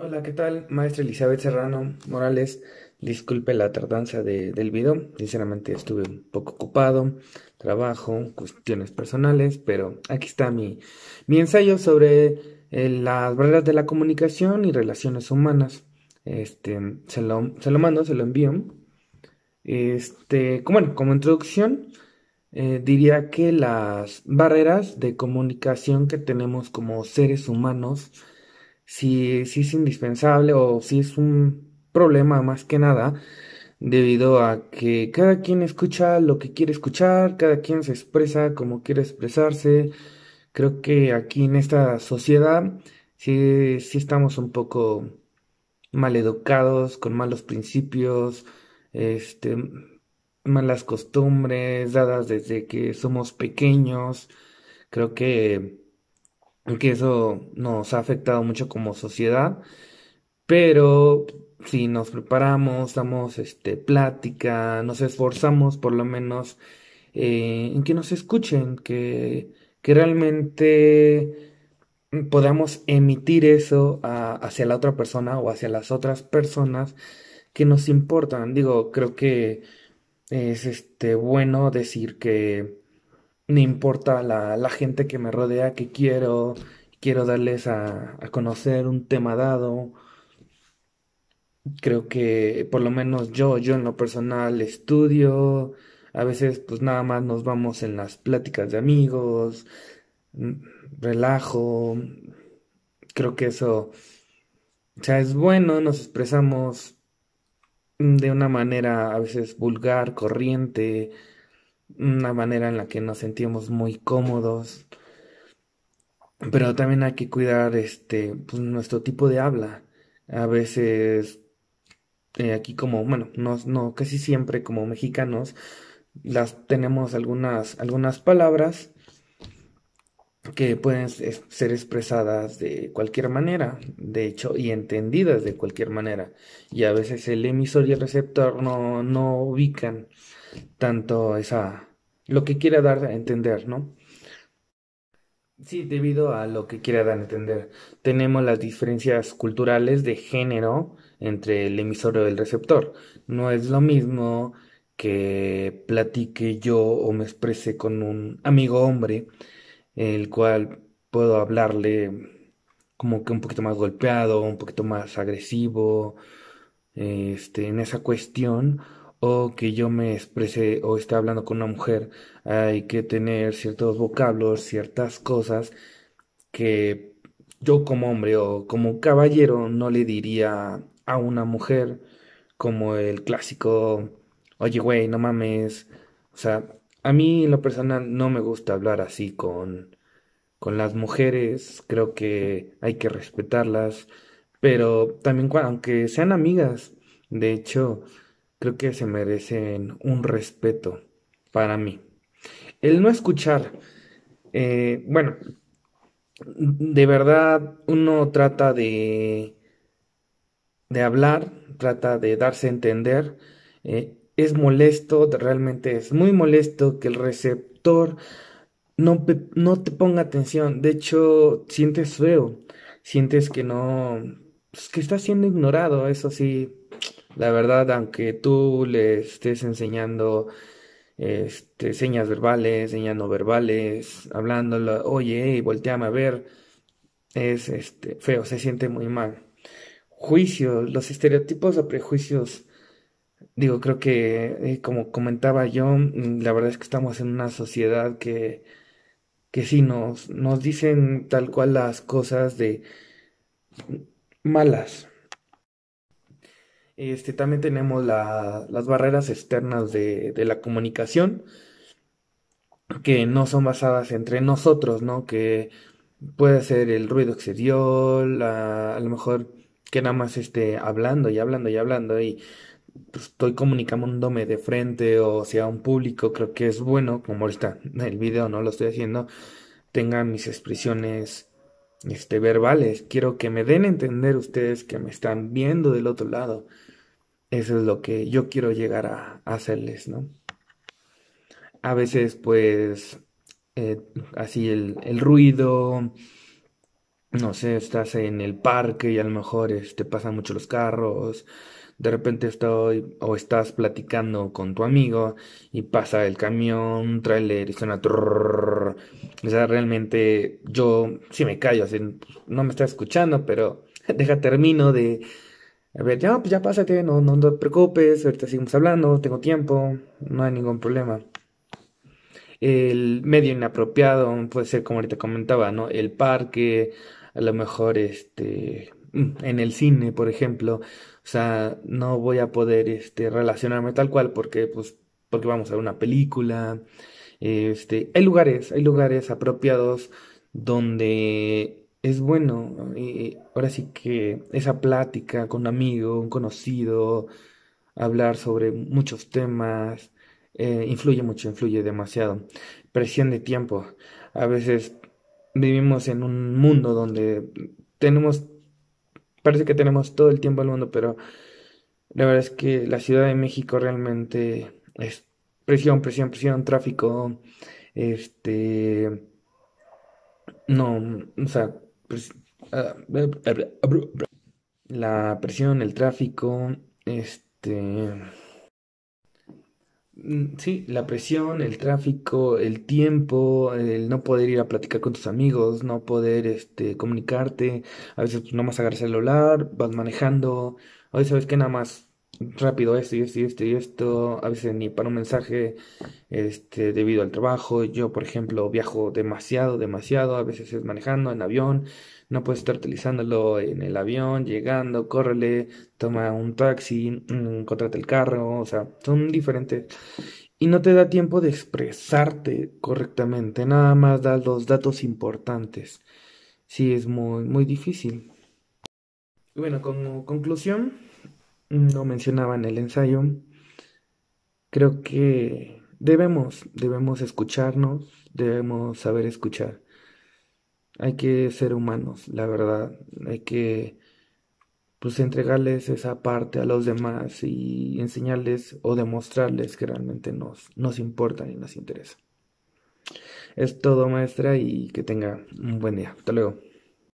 Hola, ¿qué tal? Maestra Elizabeth Serrano Morales. Disculpe la tardanza de, del video. Sinceramente estuve un poco ocupado, trabajo, cuestiones personales, pero aquí está mi, mi ensayo sobre eh, las barreras de la comunicación y relaciones humanas. Este, se lo, se lo mando, se lo envío. Este, como, bueno, como introducción, eh, diría que las barreras de comunicación que tenemos como seres humanos si, si es indispensable o si es un problema más que nada debido a que cada quien escucha lo que quiere escuchar, cada quien se expresa como quiere expresarse. Creo que aquí en esta sociedad Si si estamos un poco educados con malos principios, este, malas costumbres dadas desde que somos pequeños. Creo que que eso nos ha afectado mucho como sociedad, pero si nos preparamos, damos este, plática, nos esforzamos por lo menos eh, en que nos escuchen, que, que realmente podamos emitir eso hacia la otra persona o hacia las otras personas que nos importan. Digo, creo que es este, bueno decir que me importa la, la gente que me rodea, que quiero, quiero darles a, a conocer un tema dado. Creo que por lo menos yo, yo en lo personal estudio, a veces pues nada más nos vamos en las pláticas de amigos, mm, relajo, creo que eso, o sea, es bueno, nos expresamos de una manera a veces vulgar, corriente, una manera en la que nos sentimos muy cómodos. Pero también hay que cuidar este pues, nuestro tipo de habla. A veces eh, aquí como, bueno, no, no, casi siempre como mexicanos las tenemos algunas, algunas palabras que pueden ser expresadas de cualquier manera, de hecho, y entendidas de cualquier manera. Y a veces el emisor y el receptor no, no ubican tanto esa lo que quiera dar a entender, ¿no? Sí, debido a lo que quiera dar a entender. Tenemos las diferencias culturales de género entre el emisor y el receptor. No es lo mismo que platique yo o me exprese con un amigo hombre el cual puedo hablarle como que un poquito más golpeado, un poquito más agresivo, este, en esa cuestión, o que yo me exprese o esté hablando con una mujer, hay que tener ciertos vocablos, ciertas cosas que yo como hombre o como caballero no le diría a una mujer como el clásico, oye güey, no mames, o sea, a mí en lo personal no me gusta hablar así con, con las mujeres, creo que hay que respetarlas, pero también aunque sean amigas, de hecho, creo que se merecen un respeto para mí. El no escuchar, eh, bueno, de verdad uno trata de, de hablar, trata de darse a entender. Eh, es molesto, realmente es muy molesto que el receptor no, no te ponga atención. De hecho, sientes feo, sientes que no, pues, que estás siendo ignorado, eso sí. La verdad, aunque tú le estés enseñando este, señas verbales, señas no verbales, hablándolo, oye, y volteame a ver, es este, feo, se siente muy mal. Juicios, los estereotipos o prejuicios Digo, creo que eh, como comentaba yo, mm, la verdad es que estamos en una sociedad que, que sí nos, nos dicen tal cual las cosas de malas. Este, también tenemos la, las barreras externas de, de, la comunicación que no son basadas entre nosotros, ¿no? Que puede ser el ruido exterior, la, a lo mejor que nada más esté hablando y hablando y hablando y pues, estoy comunicándome de frente o sea un público, creo que es bueno, como ahorita el video no lo estoy haciendo, tenga mis expresiones este, verbales. Quiero que me den a entender ustedes que me están viendo del otro lado. Eso es lo que yo quiero llegar a, hacerles, ¿no? A veces, pues, eh, así el, ruido, no sé, estás en el parque y a lo mejor este, pasan mucho los carros de repente estoy o estás platicando con tu amigo y pasa el camión, un trailer y suena. Trrr. O sea, realmente yo sí me callo, así, no me está escuchando, pero deja termino de. A ver, ya, pues ya pásate, no, no te preocupes, ahorita seguimos hablando, tengo tiempo, no hay ningún problema el medio inapropiado, puede ser como ahorita comentaba, ¿no? El parque, a lo mejor este Mm, en el cine, por ejemplo. O sea, no voy a poder este, relacionarme tal cual porque, pues, porque vamos a ver una película. Este, hay lugares, hay lugares apropiados donde es bueno. ahora sí que esa plática con un amigo, un conocido, hablar sobre muchos temas, eh, influye mucho, influye demasiado. Presión de tiempo. A veces vivimos en un mundo donde tenemos Parece que tenemos todo el tiempo al mundo, pero la verdad es que la Ciudad de México realmente es presión, presión, presión, tráfico, este, no, o sea, pues, ah, la presión, el tráfico, este, Mm, sí, la presión, el tráfico, el tiempo, el no poder ir a platicar con tus amigos, no poder este, comunicarte, a veces pues, no más agarrar el celular, vas manejando, a veces sabes que nada más rápido esto y esto y esto y esto, a veces ni para un mensaje este, debido al trabajo. Yo, por ejemplo, viajo demasiado, demasiado, a veces es manejando en avión, no puedes estar utilizándolo en el avión, llegando, córrele, toma un taxi, mm, contrata el carro, o sea, son diferentes. Y no te da tiempo de expresarte correctamente, nada más das los datos importantes. Sí, es muy, muy difícil. Bueno, como conclusión, no mencionaba en el ensayo, creo que debemos, debemos escucharnos, debemos saber escuchar. Hay que ser humanos, la verdad. Hay que pues entregarles esa parte a los demás y enseñarles o demostrarles que realmente nos, nos importan y nos interesa. Es todo, maestra, y que tenga un buen día. Hasta luego.